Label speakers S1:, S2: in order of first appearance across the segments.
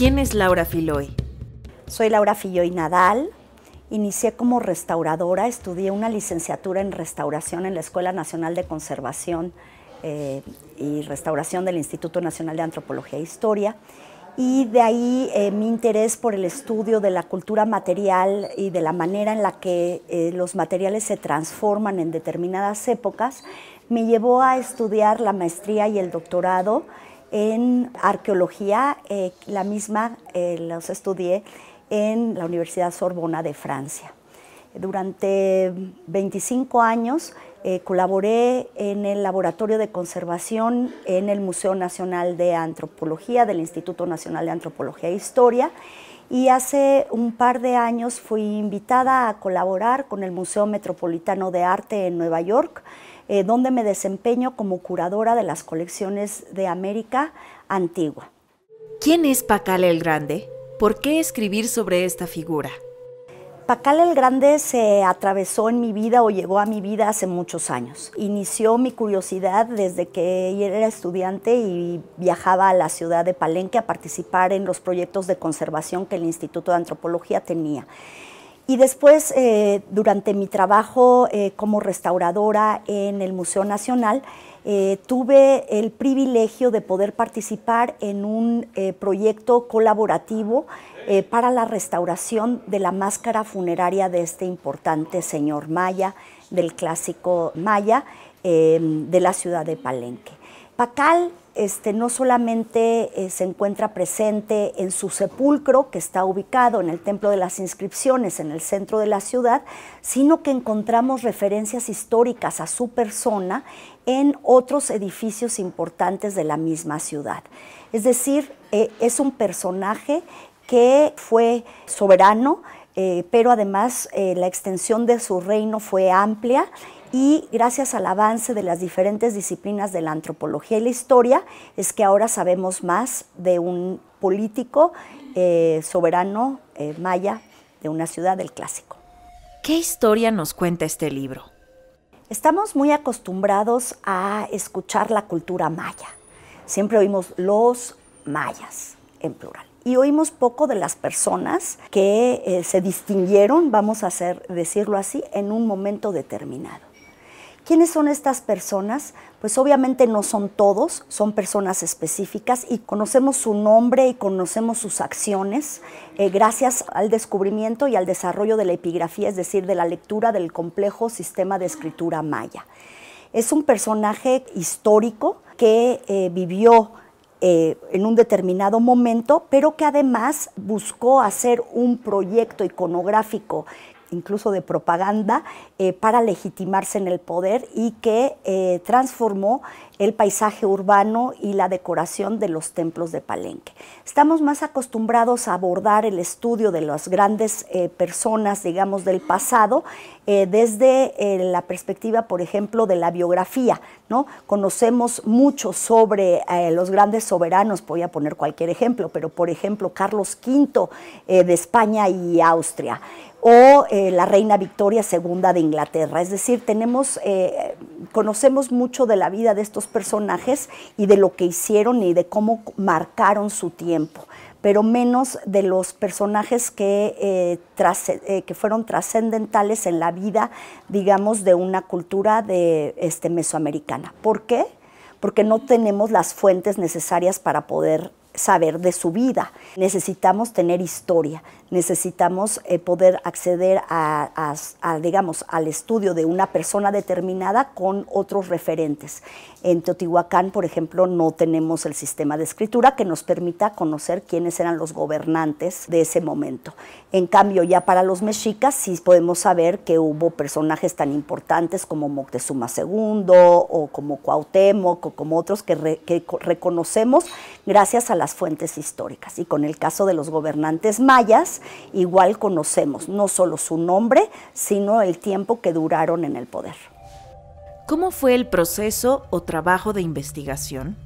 S1: ¿Quién es Laura Filoy? Soy Laura Filoy Nadal. Inicié como restauradora, estudié una licenciatura en restauración en la Escuela Nacional de Conservación eh, y Restauración del Instituto Nacional de Antropología e Historia. Y de ahí eh, mi interés por el estudio de la cultura material y de la manera en la que eh, los materiales se transforman en determinadas épocas me llevó a estudiar la maestría y el doctorado en arqueología, eh, la misma eh, los estudié en la Universidad Sorbona de Francia. Durante 25 años eh, colaboré en el Laboratorio de Conservación en el Museo Nacional de Antropología del Instituto Nacional de Antropología e Historia y hace un par de años fui invitada a colaborar con el Museo Metropolitano de Arte en Nueva York, eh, donde me desempeño como curadora de las colecciones de América Antigua. ¿Quién es Pacal el Grande? ¿Por qué escribir sobre esta figura? Pacal el Grande se atravesó en mi vida o llegó a mi vida hace muchos años. Inició mi curiosidad desde que era estudiante y viajaba a la ciudad de Palenque a participar en los proyectos de conservación que el Instituto de Antropología tenía. Y después, eh, durante mi trabajo eh, como restauradora en el Museo Nacional, eh, tuve el privilegio de poder participar en un proyecto colaborativo eh, para la restauración de la máscara funeraria de este importante señor Maya, del clásico Maya, em, de la ciudad de Palenque. Pacal este, no solamente eh, se encuentra presente en su sepulcro, que está ubicado en el Templo de las Inscripciones, en el centro de la ciudad, sino que encontramos referencias históricas a su persona en otros edificios importantes de la misma ciudad. Es decir, eh, es un personaje que fue soberano, eh, pero además eh, la extensión de su reino fue amplia y gracias al avance de las diferentes disciplinas de la antropología y la historia es que ahora sabemos más de un político eh, soberano maya de una ciudad del clásico. ¿Qué historia nos cuenta este libro? Estamos muy acostumbrados a escuchar la cultura maya. Siempre oímos los mayas en plural y oímos poco de las personas que eh, se distinguieron, vamos a hacer, decirlo así, en un momento determinado. ¿Quiénes son estas personas? Pues obviamente no son todos, son personas específicas y conocemos su nombre y conocemos sus acciones eh, gracias al descubrimiento y al desarrollo de la epigrafía, es decir, de la lectura del complejo sistema de escritura maya. Es un personaje histórico que eh, vivió eh, en un determinado momento, pero que además buscó hacer un proyecto iconográfico incluso de propaganda, eh, para legitimarse en el poder y que eh, transformó el paisaje urbano y la decoración de los templos de Palenque. Estamos más acostumbrados a abordar el estudio de las grandes eh, personas, digamos, del pasado, desde la perspectiva, por ejemplo, de la biografía. ¿no? Conocemos mucho sobre los grandes soberanos, voy a poner cualquier ejemplo, pero por ejemplo, Carlos V de España y Austria o eh, la reina Victoria II de Inglaterra. Es decir, tenemos, eh, conocemos mucho de la vida de estos personajes y de lo que hicieron y de cómo marcaron su tiempo, pero menos de los personajes que, eh, que fueron trascendentales en la vida, digamos, de una cultura de, este, mesoamericana. ¿Por qué? Porque no tenemos las fuentes necesarias para poder saber de su vida. Necesitamos tener historia, necesitamos eh, poder acceder a, digamos, al estudio de una persona determinada con otros referentes. En Teotihuacán, por ejemplo, no tenemos el sistema de escritura que nos permita conocer quiénes eran los gobernantes de ese momento. En cambio, ya para los mexicas sí podemos saber que hubo personajes tan importantes como Moctezuma II o como Cuauhtémoc o como otros que reconocemos gracias a las fuentes históricas. Y con el caso de los gobernantes mayas, igual conocemos no solo su nombre, sino el tiempo que duraron en el poder. ¿Cómo fue el proceso o trabajo de investigación?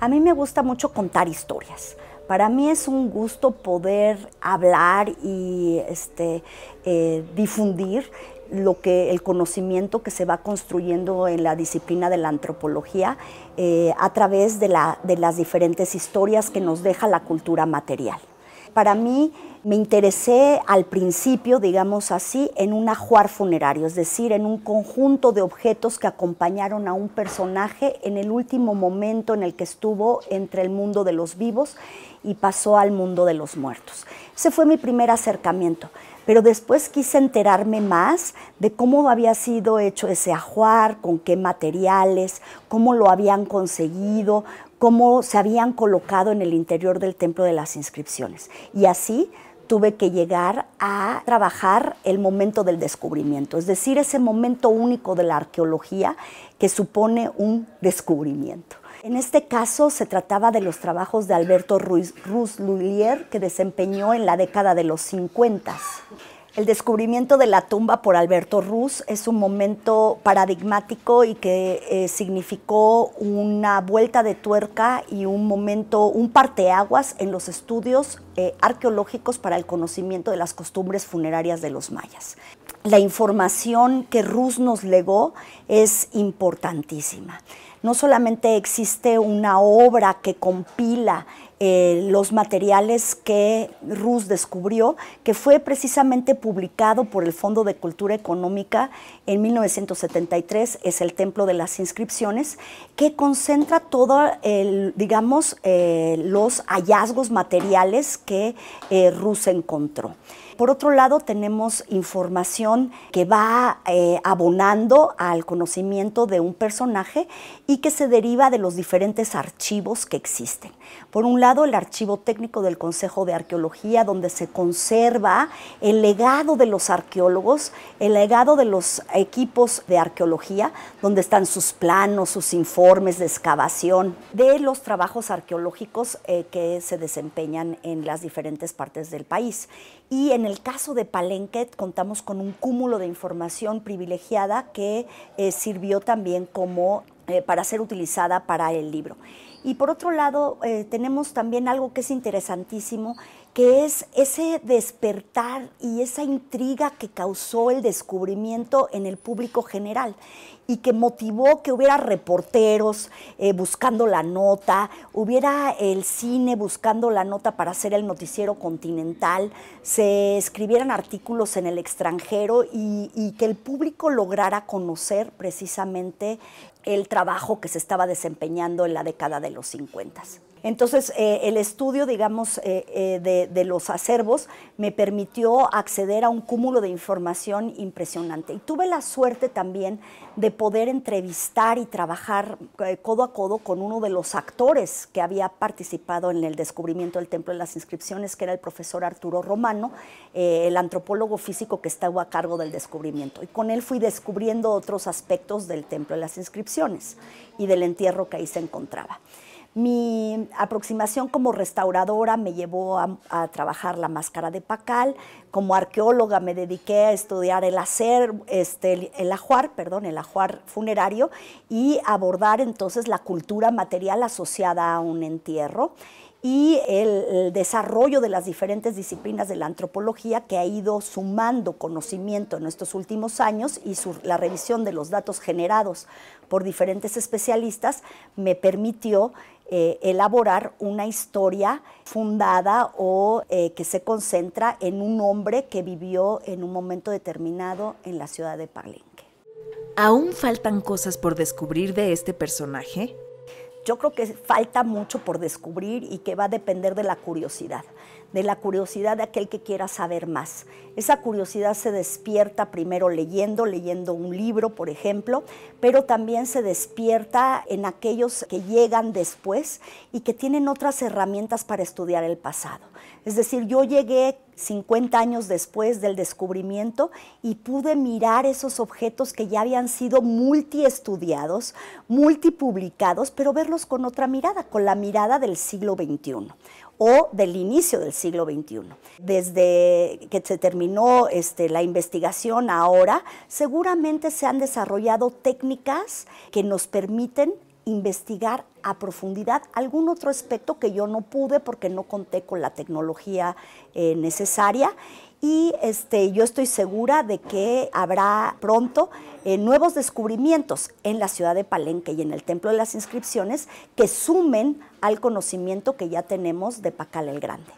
S1: A mí me gusta mucho contar historias. Para mí es un gusto poder hablar y este, eh, difundir lo que el conocimiento que se va construyendo en la disciplina de la antropología eh, a través de las diferentes historias que nos deja la cultura material. Para mí me interesé al principio, digamos así, en un ajuar funerario, es decir, en un conjunto de objetos que acompañaron a un personaje en el último momento en el que estuvo entre el mundo de los vivos y pasó al mundo de los muertos. Ese fue mi primer acercamiento. Pero después quise enterarme más de cómo había sido hecho ese ajuar, con qué materiales, cómo lo habían conseguido, cómo se habían colocado en el interior del templo de las inscripciones. Y así tuve que llegar a trabajar el momento del descubrimiento, es decir, ese momento único de la arqueología que supone un descubrimiento. En este caso se trataba de los trabajos de Alberto Ruiz, Lullier que desempeñó en la década de los 50. El descubrimiento de la tumba por Alberto Ruz es un momento paradigmático y que eh, significó una vuelta de tuerca y un momento, un parteaguas en los estudios eh, arqueológicos para el conocimiento de las costumbres funerarias de los mayas. La información que Ruz nos legó es importantísima. No solamente existe una obra que compila eh, los materiales que Rus descubrió, que fue precisamente publicado por el Fondo de Cultura Económica en 1973, es el Templo de las Inscripciones, que concentra todo, el, digamos, eh, los hallazgos materiales que eh, Rus encontró. Por otro lado, tenemos información que va abonando al conocimiento de un personaje y que se deriva de los diferentes archivos que existen. Por un lado, el archivo técnico del Consejo de Arqueología, donde se conserva el legado de los arqueólogos, el legado de los equipos de arqueología, donde están sus planos, sus informes de excavación, de los trabajos arqueológicos eh, que se desempeñan en las diferentes partes del país. Y en el caso de Palenque contamos con un cúmulo de información privilegiada que eh, sirvió también eh, para ser utilizada para el libro. Y por otro lado, eh, tenemos también algo que es interesantísimo que es ese despertar y esa intriga que causó el descubrimiento en el público general y que motivó que hubiera reporteros eh, buscando la nota, hubiera el cine buscando la nota para hacer el noticiero continental, se escribieran artículos en el extranjero y, y que el público lograra conocer precisamente el trabajo que se estaba desempeñando en la década de los 50. Entonces, eh, el estudio, digamos, eh, eh, de, de, los acervos me permitió acceder a un cúmulo de información impresionante. Y tuve la suerte también de poder entrevistar y trabajar codo a codo con uno de los actores que había participado en el descubrimiento del Templo de las Inscripciones, que era el profesor Arturo Romano, el antropólogo físico que estaba a cargo del descubrimiento. Y con él fui descubriendo otros aspectos del Templo de las Inscripciones y del entierro que ahí se encontraba. Mi aproximación como restauradora me llevó a, trabajar la máscara de Pacal, como arqueóloga me dediqué a estudiar el hacer, este, el, ajuar, perdón, el ajuar funerario y abordar entonces la cultura material asociada a un entierro y el, desarrollo de las diferentes disciplinas de la antropología que ha ido sumando conocimiento en estos últimos años y la revisión de los datos generados por diferentes especialistas me permitió eh, elaborar una historia fundada o eh, que se concentra en un hombre que vivió en un momento determinado en la ciudad de Palenque. ¿Aún faltan cosas por descubrir de este personaje? Yo creo que falta mucho por descubrir y que va a depender de la curiosidad, de la curiosidad de aquel que quiera saber más. Esa curiosidad se despierta primero leyendo, leyendo un libro, por ejemplo, pero también se despierta en aquellos que llegan después y que tienen otras herramientas para estudiar el pasado. Es decir, yo llegué 50 años después del descubrimiento y pude mirar esos objetos que ya habían sido multiestudiados, multipublicados, pero verlos con otra mirada, con la mirada del siglo XXI o del inicio del siglo XXI. Desde que se terminó este, la investigación ahora, seguramente se han desarrollado técnicas que nos permiten investigar a profundidad algún otro aspecto que yo no pude porque no conté con la tecnología eh, necesaria y este, yo estoy segura de que habrá pronto eh, nuevos descubrimientos en la ciudad de Palenque y en el Templo de las Inscripciones que sumen al conocimiento que ya tenemos de Pacal el Grande.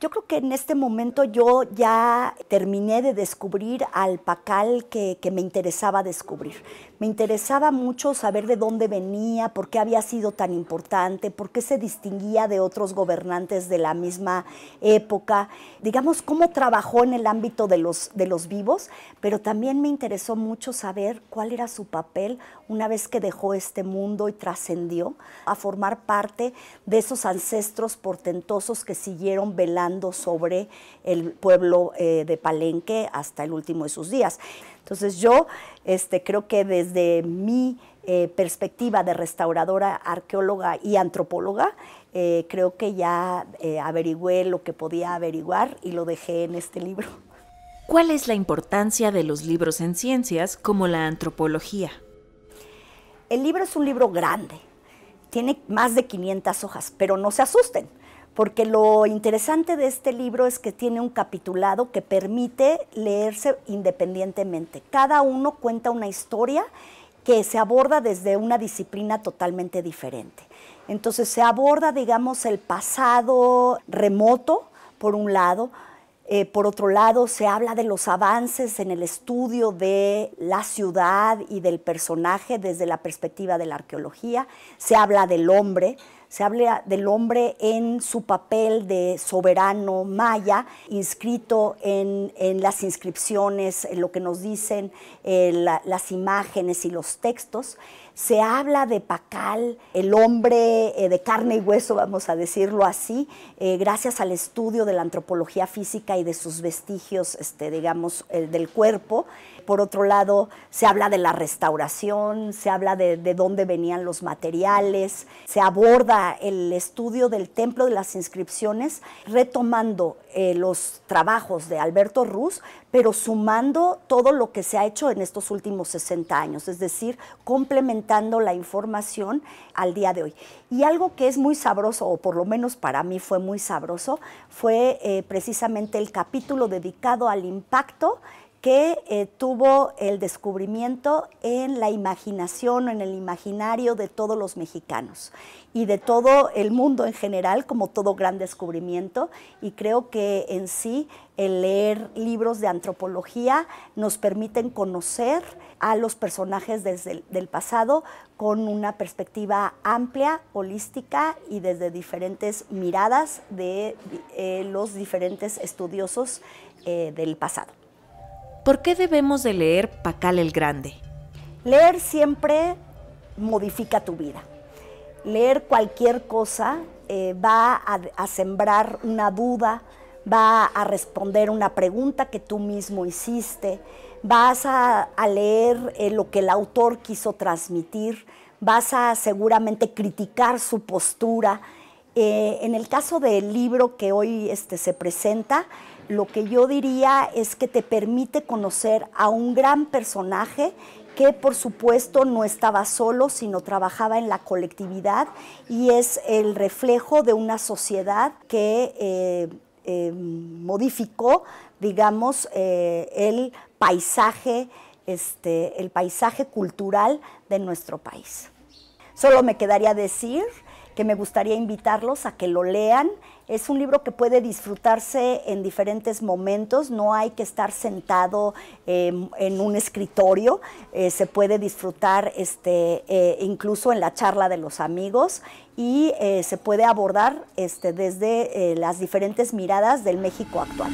S1: Yo creo que en este momento yo ya terminé de descubrir al Pacal que me interesaba descubrir. Me interesaba mucho saber de dónde venía, por qué había sido tan importante, por qué se distinguía de otros gobernantes de la misma época, digamos, cómo trabajó en el ámbito de los, de los vivos, pero también me interesó mucho saber cuál era su papel una vez que dejó este mundo y trascendió a formar parte de esos ancestros portentosos que siguieron velando sobre el pueblo eh, de Palenque hasta el último de sus días. Entonces yo este, creo que desde mi eh, perspectiva de restauradora, arqueóloga y antropóloga, eh, creo que ya eh, averigüé lo que podía averiguar y lo dejé en este libro. ¿Cuál es la importancia de los libros en ciencias como la antropología? El libro es un libro grande, tiene más de 500 hojas, pero no se asusten porque lo interesante de este libro es que tiene un capitulado que permite leerse independientemente. Cada uno cuenta una historia que se aborda desde una disciplina totalmente diferente. Entonces se aborda, digamos, el pasado remoto, por un lado, eh, por otro lado, se habla de los avances en el estudio de la ciudad y del personaje desde la perspectiva de la arqueología. Se habla del hombre, se habla del hombre en su papel de soberano maya, inscrito en, las inscripciones, en lo que nos dicen eh, las imágenes y los textos. Se habla de Pacal, el hombre eh, de carne y hueso, vamos a decirlo así, eh, gracias al estudio de la antropología física y de sus vestigios, este, digamos, del cuerpo por otro lado, se habla de la restauración, se habla de, dónde venían los materiales, se aborda el estudio del templo de las inscripciones, retomando eh, los trabajos de Alberto Ruz, pero sumando todo lo que se ha hecho en estos últimos 60 años, es decir, complementando la información al día de hoy. Y algo que es muy sabroso, o por lo menos para mí fue muy sabroso, fue eh, precisamente el capítulo dedicado al impacto que eh, tuvo el descubrimiento en la imaginación o en el imaginario de todos los mexicanos y de todo el mundo en general, como todo gran descubrimiento. Y creo que en sí el leer libros de antropología nos permiten conocer a los personajes desde del pasado con una perspectiva amplia, holística y desde diferentes miradas de eh, los diferentes estudiosos eh, del pasado. ¿Por qué debemos de leer Pacal el Grande? Leer siempre modifica tu vida. Leer cualquier cosa eh, va a, sembrar una duda, va a responder una pregunta que tú mismo hiciste, vas a, leer eh, lo que el autor quiso transmitir, vas a seguramente criticar su postura. Eh, en el caso del libro que hoy este, se presenta, lo que yo diría es que te permite conocer a un gran personaje que por supuesto no estaba solo, sino trabajaba en la colectividad y es el reflejo de una sociedad que eh, eh, modificó, digamos, eh, el paisaje, este, el paisaje cultural de nuestro país. Solo me quedaría decir que me gustaría invitarlos a que lo lean es un libro que puede disfrutarse en diferentes momentos, no hay que estar sentado em, en un escritorio, eh, se puede disfrutar este, eh, incluso en la charla de los amigos y eh, se puede abordar este, desde las diferentes miradas del México actual.